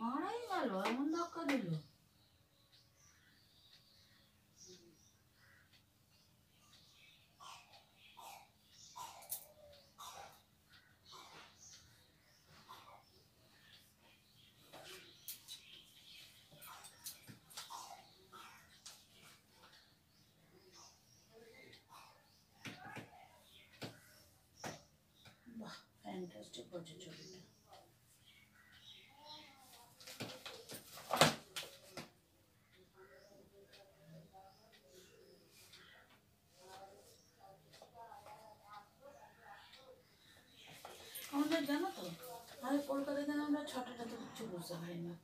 মারাই গেল এমন ধাক্কা দিল করছে ছবিটা জানো তো আরে কলকাতাতে আমরা ছটাটা তো কিছু বুঝতে পারি না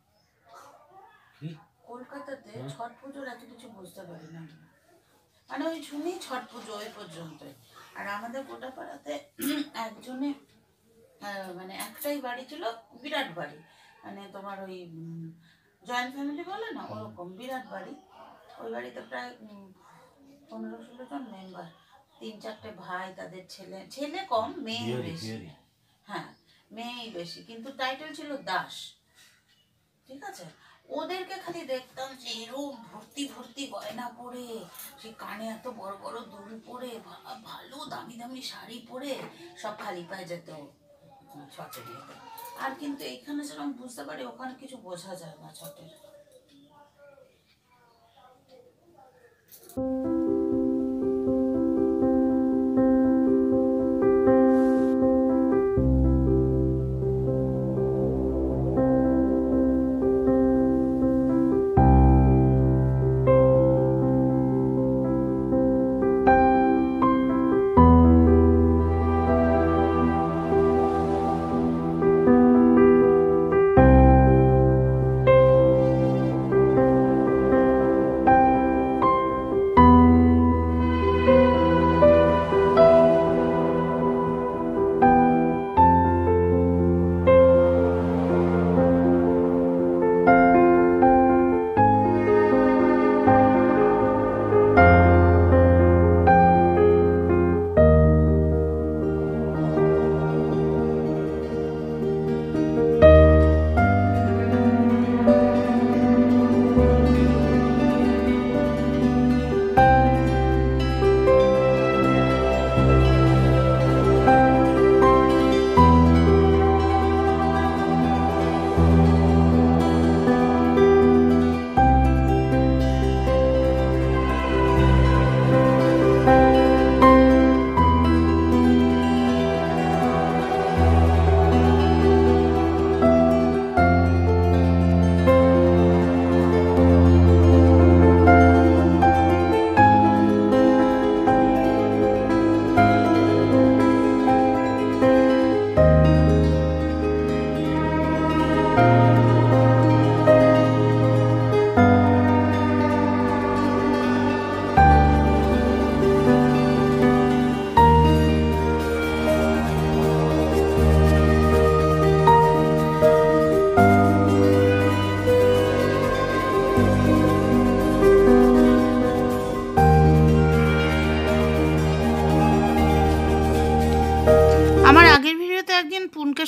কলকাতাতে হ্যাঁ? ছট পুজোর এত কিছু বুঝতে পারি না মানে ওই শুনি ছট পুজো ওই পর্যন্ত আর আমাদের গোটা পাড়াতে একজনে হ্যাঁ, মানে একটাই বাড়ি ছিল বিরাট বাড়ি মানে তোমার ওই জয়েন্ট ফ্যামিলি বলে না ওরকম বিরাট বাড়ি ওই বাড়িতে প্রায় পনেরো ষোলো জন মেম্বার তিন চারটে ভাই তাদের ছেলে ছেলে কম মেয়ে বেশি হ্যাঁ মেয়েই বেশি কিন্তু টাইটেল ছিল দাস ঠিক আছে ওদেরকে খালি দেখতাম যে এরম ভর্তি ভর্তি গয়না পরে সে কানে এত বড় বড় দুল পরে ভালো দামি দামি শাড়ি পরে সব খালি পায়ে যেত ছটের আর কিন্তু এখানে যেরকম বুঝতে পারি ওখানে কিছু বোঝা যায় না ছটের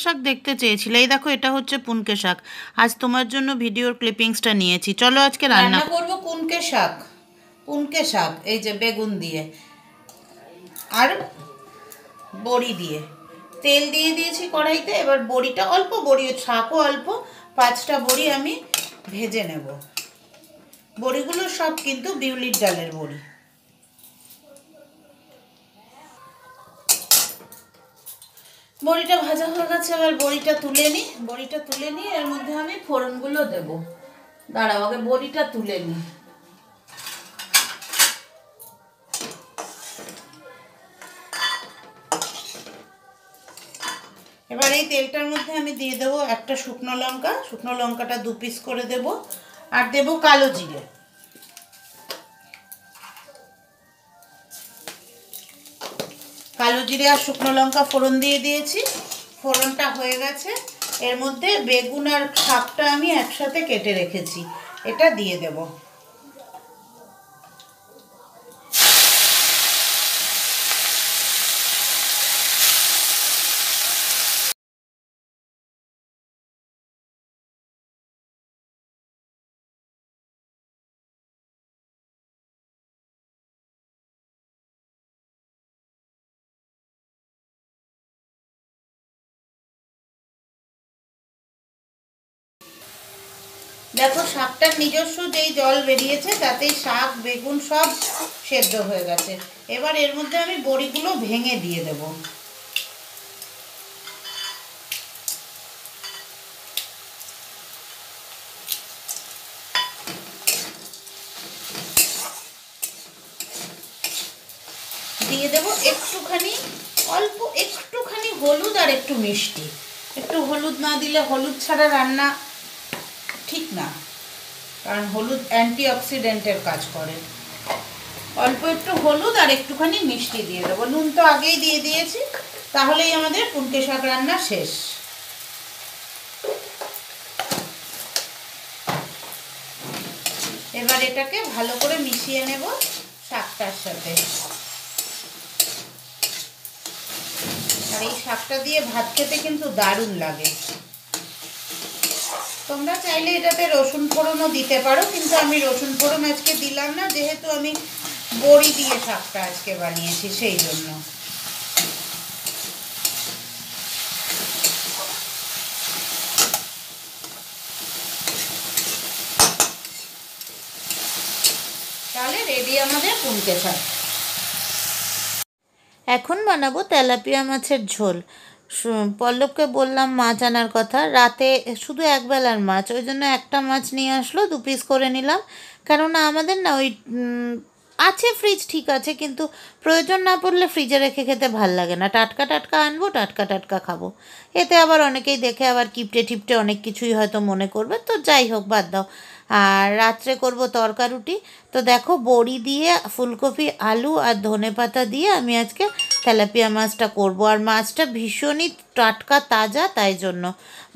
শাক দেখতে চেয়েছিল এই দেখো এটা হচ্ছে পুনকে শাক আজ তোমার জন্য ভিডিওর ক্লিপিংসটা নিয়েছি চলো আজকে রান্না করবো পুনকে শাক পুনকে শাক এই যে বেগুন দিয়ে আর বড়ি দিয়ে তেল দিয়ে দিয়েছি কড়াইতে এবার বড়িটা অল্প বড়ি শাকও অল্প পাঁচটা বড়ি আমি ভেজে নেব বড়িগুলো সব কিন্তু বিউলির ডালের বড়ি বড়িটা ভাজা হয়ে গেছে এবার বড়িটা তুলে নিই বড়িটা তুলে নিই এর মধ্যে আমি ফোড়নগুলো দেব দাঁড়াও আগে বড়িটা তুলে নিই এবার এই তেলটার মধ্যে আমি দিয়ে দেবো একটা শুকনো লঙ্কা শুকনো লঙ্কাটা দু পিস করে দেব আর দেব কালো জিরে কালো জিরে আর শুকনো লঙ্কা ফোড়ন দিয়ে দিয়েছি ফোড়নটা হয়ে গেছে এর মধ্যে বেগুন আর শাকটা আমি একসাথে কেটে রেখেছি এটা দিয়ে দেবো দেখো শাকটার নিজস্ব যেই জল বেরিয়েছে তাতেই শাক বেগুন সব সেদ্ধ হয়ে গেছে এবার এর মধ্যে আমি বড়িগুলো ভেঙে দিয়ে দেব দিয়ে দেবো একটুখানি অল্প একটুখানি হলুদ আর একটু মিষ্টি একটু হলুদ না দিলে হলুদ ছাড়া রান্না ঠিক না কারণ হলুদ অ্যান্টিঅক্সিডেন্টের কাজ করে অল্প একটু হলুদ আর একটুখানি মিষ্টি দিয়ে দেবো নুন তো আগেই দিয়ে দিয়েছি তাহলেই আমাদের পুনকে শাক রান্না শেষ এবার এটাকে ভালো করে মিশিয়ে নেব শাকটার সাথে আর এই শাকটা দিয়ে ভাত খেতে কিন্তু দারুণ লাগে তোমরা চাইলে এটাতে রসুন ফোড়নও দিতে পারো কিন্তু আমি রসুন ফোড়ন আজকে দিলাম না যেহেতু আমি বড়ি দিয়ে শাকটা আজকে বানিয়েছি সেই জন্য তাহলে রেডি আমাদের পুনকে শাক এখন বানাবো তেলাপিয়া মাছের ঝোল পল্লবকে বললাম মাছ আনার কথা রাতে শুধু একবেলার মাছ ওই জন্য একটা মাছ নিয়ে আসলো দু পিস করে নিলাম কেননা আমাদের না ওই আছে ফ্রিজ ঠিক আছে কিন্তু প্রয়োজন না পড়লে ফ্রিজে রেখে খেতে ভাল লাগে না টাটকা টাটকা আনবো টাটকা টাটকা খাবো এতে আবার অনেকেই দেখে আবার কিপটে টিপটে অনেক কিছুই হয়তো মনে করবে তো যাই হোক বাদ দাও আর রাত্রে করব তরকা রুটি তো দেখো বড়ি দিয়ে ফুলকপি আলু আর ধনে পাতা দিয়ে আমি আজকে তেলাপিয়া মাছটা করব আর মাছটা ভীষণই টাটকা তাজা তাই জন্য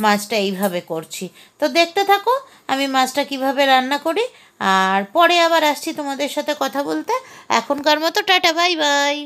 মাছটা এইভাবে করছি তো দেখতে থাকো আমি মাছটা কিভাবে রান্না করি আর পরে আবার আসছি তোমাদের সাথে কথা বলতে এখনকার মতো tata bye bye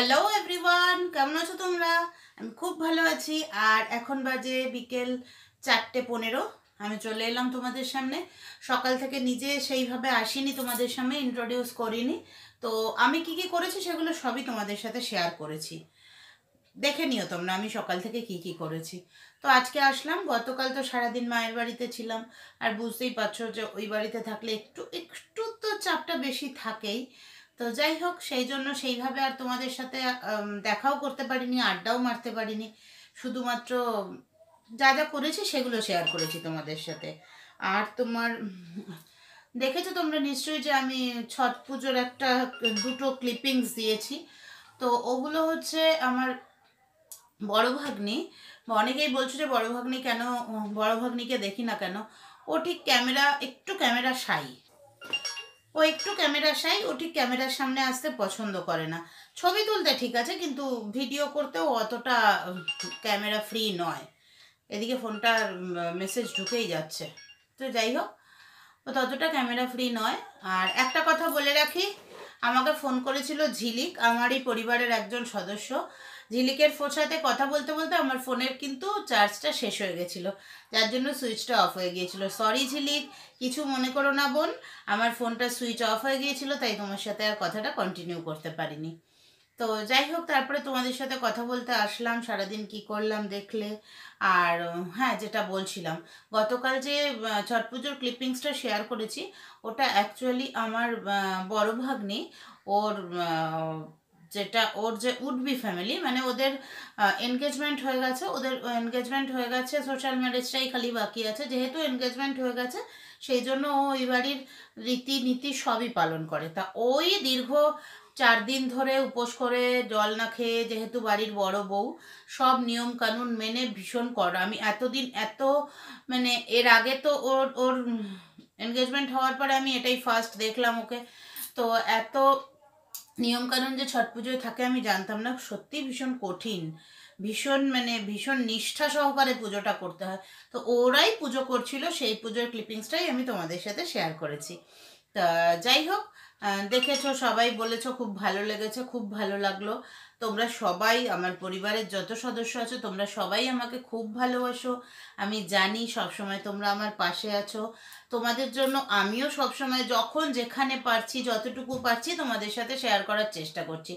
hello everyone কেমন আছো তোমরা আমি খুব ভালো আছি আর এখন বাজে বিকেল চারটে পনেরো আমি চলে এলাম তোমাদের সামনে সকাল থেকে নিজে সেইভাবে আসিনি তোমাদের সামনে ইন্ট্রোডিউস করিনি তো আমি কি কি করেছি সেগুলো সবই তোমাদের সাথে শেয়ার করেছি দেখে নিও তোমরা আমি সকাল থেকে কি কি করেছি তো আজকে আসলাম গতকাল তো সারাদিন মায়ের বাড়িতে ছিলাম আর বুঝতেই পারছো যে ওই বাড়িতে থাকলে একটু একটু তো চাপটা বেশি থাকেই তো যাই হোক সেই জন্য সেইভাবে আর তোমাদের সাথে দেখাও করতে পারিনি আড্ডাও মারতে পারিনি শুধুমাত্র যা যা করেছি সেগুলো শেয়ার করেছি তোমাদের সাথে আর তোমার দেখেছো তোমরা নিশ্চয়ই যে আমি ছট পুজোর একটা দুটো ক্লিপিংস দিয়েছি তো ওগুলো হচ্ছে আমার বড় ভাগ্নি অনেকেই বলছো যে বড় ভাগ্নি কেন বড় ভাগ্নিকে দেখি না কেন ও ঠিক ক্যামেরা একটু ক্যামেরা সাই ও একটু ক্যামেরা সাই ও ঠিক ক্যামেরার সামনে আসতে পছন্দ করে না ছবি তুলতে ঠিক আছে কিন্তু ভিডিও করতেও অতটা ক্যামেরা ফ্রি নয় এদিকে ফোনটার মেসেজ ঢুকেই যাচ্ছে তো যাই হোক ও ততটা ক্যামেরা ফ্রি নয় আর একটা কথা বলে রাখি আমাকে ফোন করেছিল ঝিলিক আমারই পরিবারের একজন সদস্য ঝিলিকের ফোর সাথে কথা বলতে বলতে আমার ফোনের কিন্তু চার্জটা শেষ হয়ে গেছিলো যার জন্য সুইচটা অফ হয়ে গিয়েছিল সরি ঝিলিক কিছু মনে করো না বোন আমার ফোনটা সুইচ অফ হয়ে গিয়েছিল তাই তোমার সাথে আর কথাটা কন্টিনিউ করতে পারিনি তো যাই হোক তারপরে তোমাদের সাথে কথা বলতে আসলাম সারাদিন কি করলাম দেখলে আর হ্যাঁ যেটা বলছিলাম গতকাল যে ছট পুজোর ক্লিপিংসটা শেয়ার করেছি ওটা অ্যাকচুয়ালি আমার বড় ভাগ্নি ওর যেটা ওর যে উডবি ফ্যামিলি মানে ওদের এনগেজমেন্ট হয়ে গেছে ওদের এনগেজমেন্ট হয়ে গেছে সোশ্যাল ম্যারেজটাই খালি বাকি আছে যেহেতু এনগেজমেন্ট হয়ে গেছে সেই জন্য ও ওই বাড়ির রীতিনীতি সবই পালন করে তা ওই দীর্ঘ চার দিন ধরে উপোস করে জল না খেয়ে যেহেতু বাড়ির বড় বউ সব নিয়ম কানুন মেনে ভীষণ কর আমি এতদিন এত মানে এর আগে তো ওর ওর এনগেজমেন্ট হওয়ার পরে আমি এটাই ফার্স্ট দেখলাম ওকে তো এত নিয়মকানুন যে ছট পুজোয় থাকে আমি জানতাম না সত্যি ভীষণ কঠিন ভীষণ মানে ভীষণ নিষ্ঠা সহকারে পুজোটা করতে হয় তো ওরাই পুজো করছিল সেই পুজোর ক্লিপিংসটাই আমি তোমাদের সাথে শেয়ার করেছি তা যাই হোক দেখেছো সবাই বলেছো খুব ভালো লেগেছে খুব ভালো লাগলো তোমরা সবাই আমার পরিবারের যত সদস্য আছো তোমরা সবাই আমাকে খুব ভালোবাসো আমি জানি সবসময় তোমরা আমার পাশে আছো তোমাদের জন্য আমিও সবসময় যখন যেখানে পারছি যতটুকু পারছি তোমাদের সাথে শেয়ার করার চেষ্টা করছি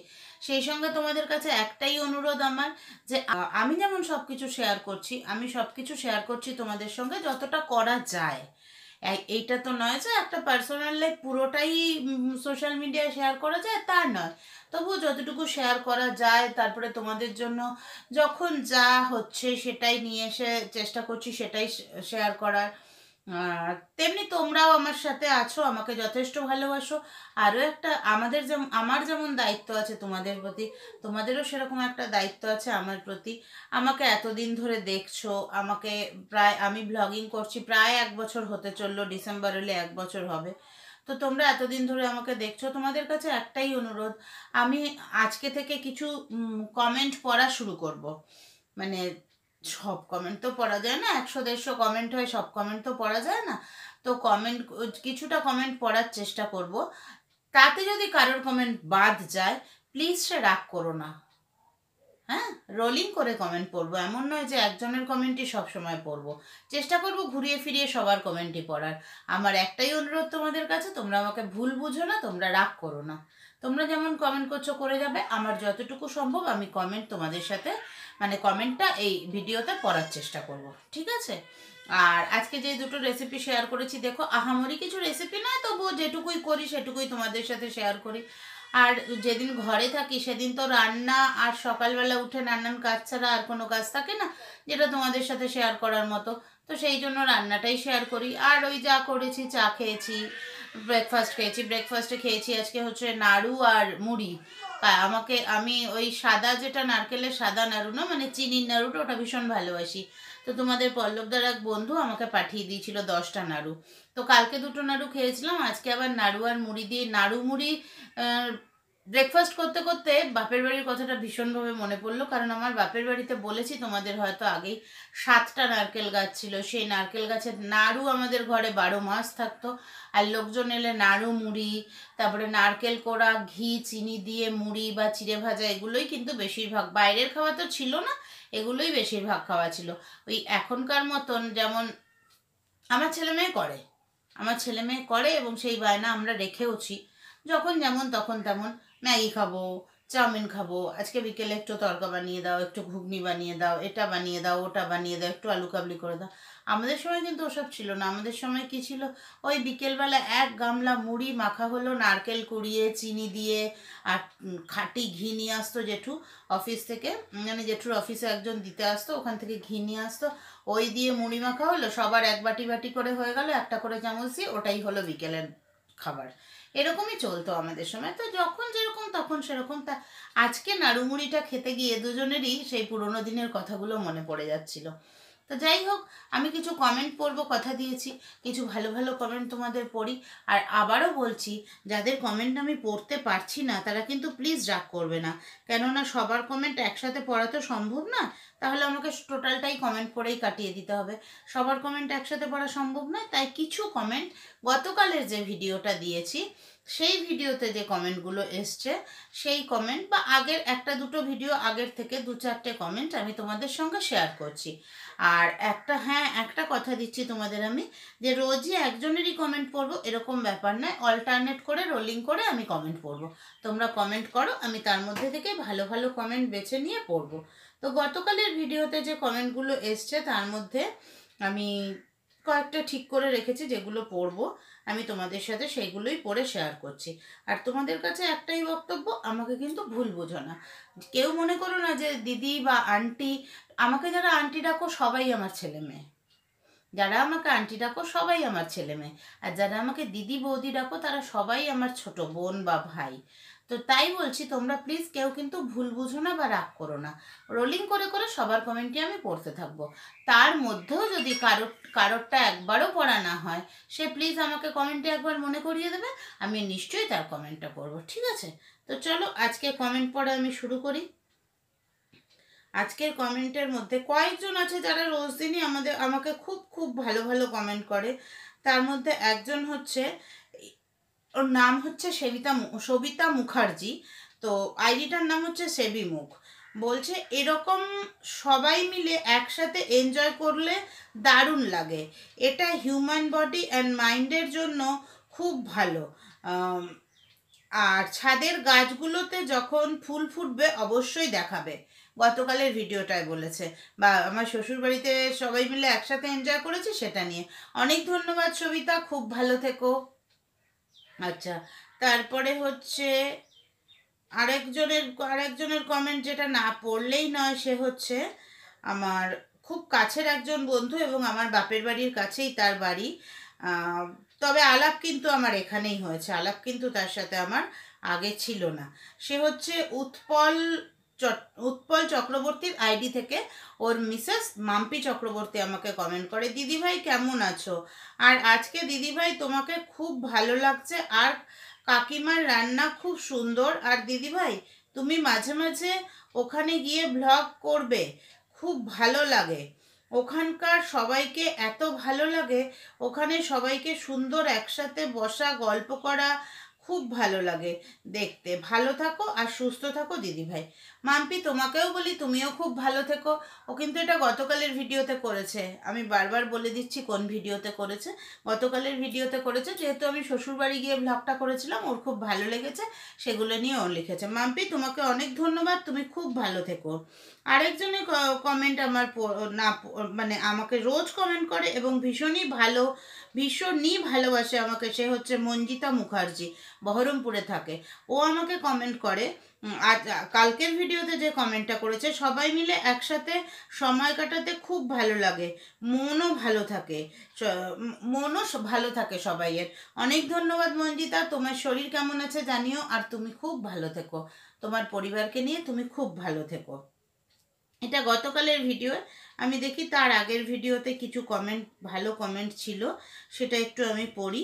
সেই সঙ্গে তোমাদের কাছে একটাই অনুরোধ আমার যে আমি যেমন সব কিছু শেয়ার করছি আমি সব কিছু শেয়ার করছি তোমাদের সঙ্গে যতটা করা যায় এইটা তো নয় যে একটা পার্সোনাল লাইফ পুরোটাই সোশ্যাল মিডিয়ায় শেয়ার করা যায় তার নয় তবুও যতটুকু শেয়ার করা যায় তারপরে তোমাদের জন্য যখন যা হচ্ছে সেটাই নিয়ে এসে চেষ্টা করছি সেটাই শেয়ার করার আর তেমনি তোমরাও আমার সাথে আছো আমাকে যথেষ্ট ভালোবাসো আরও একটা আমাদের যেমন আমার যেমন দায়িত্ব আছে তোমাদের প্রতি তোমাদেরও সেরকম একটা দায়িত্ব আছে আমার প্রতি আমাকে এতদিন ধরে দেখছো আমাকে প্রায় আমি ব্লগিং করছি প্রায় এক বছর হতে চললো ডিসেম্বর হলে এক বছর হবে তো তোমরা এতদিন ধরে আমাকে দেখছো তোমাদের কাছে একটাই অনুরোধ আমি আজকে থেকে কিছু কমেন্ট পড়া শুরু করব মানে সব কমেন্ট তো পড়া যায় না একশো দেড়শো কমেন্ট হয় সব কমেন্ট তো পড়া যায় না তো কমেন্ট কিছুটা কমেন্ট পড়ার চেষ্টা করব তাতে যদি কারোর কমেন্ট বাদ যায় প্লিজ সে রাগ করো না হ্যাঁ রোলিং করে কমেন্ট পড়বো এমন নয় যে একজনের কমেন্টই সবসময় পড়বো চেষ্টা করব ঘুরিয়ে ফিরিয়ে সবার কমেন্টই পড়ার আমার একটাই অনুরোধ তোমাদের কাছে তোমরা আমাকে ভুল বুঝো না তোমরা রাগ করো না তোমরা যেমন কমেন্ট করছো করে যাবে আমার যতটুকু সম্ভব আমি কমেন্ট তোমাদের সাথে মানে কমেন্টটা এই ভিডিওতে পড়ার চেষ্টা করব ঠিক আছে আর আজকে যে দুটো রেসিপি শেয়ার করেছি দেখো আহামরি কিছু রেসিপি নয় তবুও যেটুকুই করি সেটুকুই তোমাদের সাথে শেয়ার করি আর যেদিন ঘরে থাকি সেদিন তো রান্না আর সকালবেলা উঠে নানান কাজ ছাড়া আর কোনো কাজ থাকে না যেটা তোমাদের সাথে শেয়ার করার মতো তো সেই জন্য রান্নাটাই শেয়ার করি আর ওই যা করেছি চা খেয়েছি ব্রেকফাস্ট খেয়েছি ব্রেকফাস্টে খেয়েছি আজকে হচ্ছে নাড়ু আর মুড়ি আমাকে আমি ওই সাদা যেটা নারকেলের সাদা নাড়ু না মানে চিনির নাড়ুটা ওটা ভীষণ ভালোবাসি তো তোমাদের পল্লবদার এক বন্ধু আমাকে পাঠিয়ে দিয়েছিল দশটা নাড়ু তো কালকে দুটো নাড়ু খেয়েছিলাম আজকে আবার নাড়ু আর মুড়ি দিয়ে নাড়ু মুড়ি ব্রেকফাস্ট করতে করতে বাপের বাড়ির কথাটা ভীষণভাবে মনে পড়লো কারণ আমার বাপের বাড়িতে বলেছি তোমাদের হয়তো আগেই সাতটা নারকেল গাছ ছিল সেই নারকেল গাছের নাড়ু আমাদের ঘরে বারো মাস থাকতো আর লোকজন এলে নাড়ু মুড়ি তারপরে নারকেল কোড়া ঘি চিনি দিয়ে মুড়ি বা চিড়ে ভাজা এগুলোই কিন্তু বেশিরভাগ বাইরের খাওয়া তো ছিল না এগুলোই বেশিরভাগ খাওয়া ছিল ওই এখনকার মতন যেমন আমার ছেলে মেয়ে করে আমার ছেলে মেয়ে করে এবং সেই বায়না আমরা রেখেওছি যখন যেমন তখন তেমন ম্যাগি খাবো চাউমিন খাবো আজকে বিকেলে একটু তরকা বানিয়ে দাও একটু ঘুগনি বানিয়ে দাও এটা বানিয়ে দাও ওটা বানিয়ে দাও একটু আলু কাবলি করে দাও আমাদের সময় কিন্তু ওসব ছিল না আমাদের সময় কি ছিল ওই বিকেলবেলা এক গামলা মুড়ি মাখা হলো নারকেল কুড়িয়ে চিনি দিয়ে আর খাটি ঘি নিয়ে আসতো জেঠু অফিস থেকে মানে জেঠুর অফিসে একজন দিতে আসতো ওখান থেকে ঘি নিয়ে আসতো ওই দিয়ে মুড়ি মাখা হলো সবার এক বাটি বাটি করে হয়ে গেল একটা করে চামচ দিয়ে ওটাই হলো বিকেলের খাবার এরকমই চলতো আমাদের সময় তো যখন যেরকম তখন সেরকম তা আজকে নাড়ুমুড়িটা খেতে গিয়ে দুজনেরই সেই পুরোনো দিনের কথাগুলো মনে পড়ে যাচ্ছিল তা যাই হোক আমি কিছু কমেন্ট পড়ব কথা দিয়েছি কিছু ভালো ভালো কমেন্ট তোমাদের পড়ি আর আবারও বলছি যাদের কমেন্ট আমি পড়তে পারছি না তারা কিন্তু প্লিজ রাগ করবে না কেননা সবার কমেন্ট একসাথে পড়া তো সম্ভব না তাহলে আমাকে টোটালটাই কমেন্ট পড়েই কাটিয়ে দিতে হবে সবার কমেন্ট একসাথে পড়া সম্ভব নয় তাই কিছু কমেন্ট গতকালের যে ভিডিওটা দিয়েছি সেই ভিডিওতে যে কমেন্টগুলো এসছে সেই কমেন্ট বা আগের একটা দুটো ভিডিও আগের থেকে দু চারটে কমেন্ট আমি তোমাদের সঙ্গে শেয়ার করছি আর একটা হ্যাঁ একটা কথা দিচ্ছি তোমাদের আমি যে রোজই একজনেরই কমেন্ট পড়বো এরকম ব্যাপার নয় অল্টারনেট করে রোলিং করে আমি কমেন্ট করবো তোমরা কমেন্ট করো আমি তার মধ্যে থেকে ভালো ভালো কমেন্ট বেছে নিয়ে পড়বো তো গতকালের ভিডিওতে যে কমেন্টগুলো এসছে তার মধ্যে আমি কয়েকটা ঠিক করে রেখেছি যেগুলো পড়বো আমি তোমাদের সাথে সেইগুলোই পড়ে শেয়ার করছি আর তোমাদের কাছে একটাই বক্তব্য আমাকে কিন্তু ভুল বোঝো না কেউ মনে করো না যে দিদি বা আন্টি আমাকে যারা আন্টি ডাকো সবাই আমার ছেলে মেয়ে যারা আমাকে আন্টি ডাকো সবাই আমার ছেলে মেয়ে আর যারা আমাকে দিদি বৌদি ডাকো তারা সবাই আমার ছোট বোন বা ভাই তো তাই বলছি তোমরা প্লিজ কেউ কিন্তু ভুল বুঝো না বা রাগ করো না রোলিং করে করে সবার কমেন্টই আমি পড়তে থাকবো তার মধ্যেও যদি কারোর কারোরটা একবারও পড়া না হয় সে প্লিজ আমাকে কমেন্টে একবার মনে করিয়ে দেবে আমি নিশ্চয়ই তার কমেন্টটা পড়বো ঠিক আছে তো চলো আজকে কমেন্ট পড়া আমি শুরু করি আজকের কমেন্টের মধ্যে কয়েকজন আছে যারা রোজ দিনই আমাদের আমাকে খুব খুব ভালো ভালো কমেন্ট করে তার মধ্যে একজন হচ্ছে ওর নাম হচ্ছে সেবিতা সবিতা মুখার্জি তো আইডিটার নাম হচ্ছে মুখ বলছে এরকম সবাই মিলে একসাথে এনজয় করলে দারুণ লাগে এটা হিউম্যান বডি অ্যান্ড মাইন্ডের জন্য খুব ভালো আর ছাদের গাছগুলোতে যখন ফুল ফুটবে অবশ্যই দেখাবে গতকালের ভিডিওটায় বলেছে বা আমার শ্বশুরবাড়িতে সবাই মিলে একসাথে এনজয় করেছে সেটা নিয়ে অনেক ধন্যবাদ সবিতা খুব ভালো থেকো আচ্ছা তারপরে হচ্ছে আরেকজনের আরেকজনের কমেন্ট যেটা না পড়লেই নয় সে হচ্ছে আমার খুব কাছের একজন বন্ধু এবং আমার বাপের বাড়ির কাছেই তার বাড়ি তবে আলাপ কিন্তু আমার এখানেই হয়েছে আলাপ কিন্তু তার সাথে আমার আগে ছিল না সে হচ্ছে উৎপল উৎপল চক্রবর্তীর আইডি থেকে ওর মিসেস মাম্পি চক্রবর্তী আমাকে কমেন্ট করে দিদিভাই কেমন আছো আর আজকে দিদিভাই তোমাকে খুব ভালো লাগছে আর কাকিমার রান্না খুব সুন্দর আর দিদিভাই তুমি মাঝে মাঝে ওখানে গিয়ে ভ্লগ করবে খুব ভালো লাগে ওখানকার সবাইকে এত ভালো লাগে ওখানে সবাইকে সুন্দর একসাথে বসা গল্প করা খুব ভালো লাগে দেখতে ভালো থাকো আর সুস্থ থাকো দিদিভাই মাম্পি তোমাকেও বলি তুমিও খুব ভালো থেকো ও কিন্তু এটা গতকালের ভিডিওতে করেছে আমি বারবার বলে দিচ্ছি কোন ভিডিওতে করেছে গতকালের ভিডিওতে করেছে যেহেতু আমি শ্বশুরবাড়ি গিয়ে ব্লগটা করেছিলাম ওর খুব ভালো লেগেছে সেগুলো নিয়ে ও লিখেছে মাম্পি তোমাকে অনেক ধন্যবাদ তুমি খুব ভালো থেকো আরেকজনে কমেন্ট আমার না মানে আমাকে রোজ কমেন্ট করে এবং ভীষণই ভালো ভীষণই ভালোবাসে আমাকে সে হচ্ছে মঞ্জিতা মুখার্জি বহরমপুরে থাকে ও আমাকে কমেন্ট করে আজ কালকের ভিডিওতে যে কমেন্টটা করেছে সবাই মিলে একসাথে সময় কাটাতে খুব ভালো লাগে মনও ভালো থাকে মনও ভালো থাকে সবাইয়ের অনেক ধন্যবাদ মঞ্জিতা তোমার শরীর কেমন আছে জানিও আর তুমি খুব ভালো থেকো তোমার পরিবারকে নিয়ে তুমি খুব ভালো থেকো এটা গতকালের ভিডিও আমি দেখি তার আগের ভিডিওতে কিছু কমেন্ট ভালো কমেন্ট ছিল সেটা একটু আমি পড়ি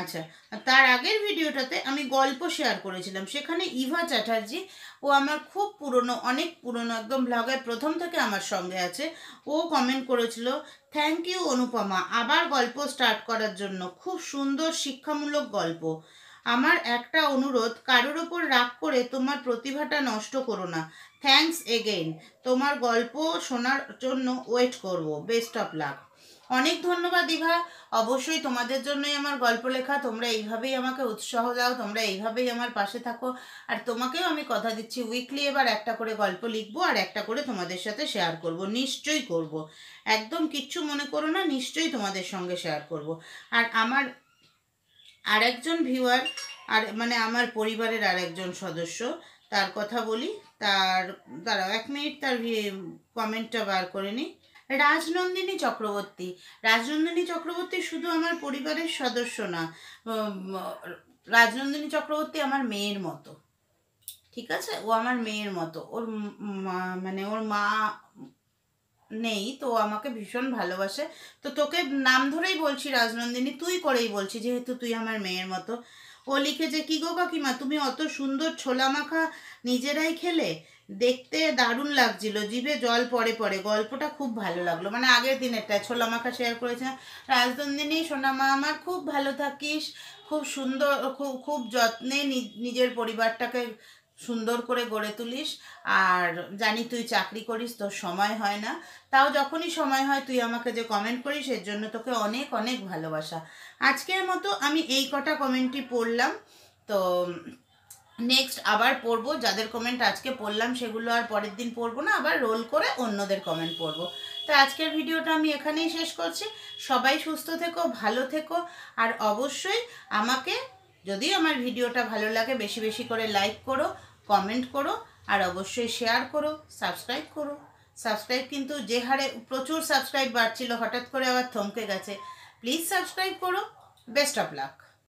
আচ্ছা তার আগের ভিডিওটাতে আমি গল্প শেয়ার করেছিলাম সেখানে ইভা চ্যাটার্জি ও আমার খুব পুরনো অনেক পুরনো একদম ব্লগের প্রথম থেকে আমার সঙ্গে আছে ও কমেন্ট করেছিল থ্যাংক ইউ অনুপমা আবার গল্প স্টার্ট করার জন্য খুব সুন্দর শিক্ষামূলক গল্প আমার একটা অনুরোধ কারোর ওপর রাগ করে তোমার প্রতিভাটা নষ্ট করো না থ্যাংকস এগেইন তোমার গল্প শোনার জন্য ওয়েট করব বেস্ট অফ লাক অনেক ধন্যবাদ দিভা অবশ্যই তোমাদের জন্যই আমার গল্প লেখা তোমরা এইভাবেই আমাকে উৎসাহ দাও তোমরা এইভাবেই আমার পাশে থাকো আর তোমাকেও আমি কথা দিচ্ছি উইকলি এবার একটা করে গল্প লিখবো আর একটা করে তোমাদের সাথে শেয়ার করব নিশ্চয়ই করব। একদম কিচ্ছু মনে করো না নিশ্চয়ই তোমাদের সঙ্গে শেয়ার করব। আর আমার আরেকজন ভিউয়ার আর মানে আমার পরিবারের আরেকজন সদস্য তার কথা বলি তার দাঁড়াও এক মিনিট তার কমেন্টটা বার করে নিই রাজনন্দিনী চক্রবর্তী রাজনন্দিনী চক্রবর্তী শুধু আমার পরিবারের সদস্য না রাজনন্দিনী চক্রবর্তী আমার মেয়ের মতো ঠিক আছে ও আমার মেয়ের মতো ওর মানে ওর মা নেই তো আমাকে ভীষণ ভালোবাসে তো তোকে নাম ধরেই বলছি রাজনন্দিনী তুই করেই বলছি যেহেতু তুই আমার মেয়ের মতো ও লিখেছে কি গো কাকিমা তুমি অত সুন্দর ছোলা মাখা নিজেরাই খেলে দেখতে দারুণ লাগছিল জিভে জল পরে পরে গল্পটা খুব ভালো লাগলো মানে আগের দিনেরটা ছোলা মাখা শেয়ার করেছিলাম রাজনন্দিনী সোনামা আমার খুব ভালো থাকিস খুব সুন্দর খুব খুব যত্নে নিজের পরিবারটাকে সুন্দর করে গড়ে তুলিস আর জানি তুই চাকরি করিস তোর সময় হয় না তাও যখনই সময় হয় তুই আমাকে যে কমেন্ট করিস এর জন্য তোকে অনেক অনেক ভালোবাসা আজকের মতো আমি এই কটা কমেন্টটি পড়লাম তো নেক্সট আবার পড়বো যাদের কমেন্ট আজকে পড়লাম সেগুলো আর পরের দিন পড়বো না আবার রোল করে অন্যদের কমেন্ট পড়বো তো আজকের ভিডিওটা আমি এখানেই শেষ করছি সবাই সুস্থ থেকো ভালো থেকো আর অবশ্যই আমাকে যদি আমার ভিডিওটা ভালো লাগে বেশি বেশি করে লাইক করো কমেন্ট করো আর অবশ্যই শেয়ার করো সাবস্ক্রাইব করো সাবস্ক্রাইব কিন্তু যে হারে প্রচুর সাবস্ক্রাইব বাড়ছিল হঠাৎ করে আবার থমকে গেছে প্লিজ সাবস্ক্রাইব করো বেস্ট অফ লাক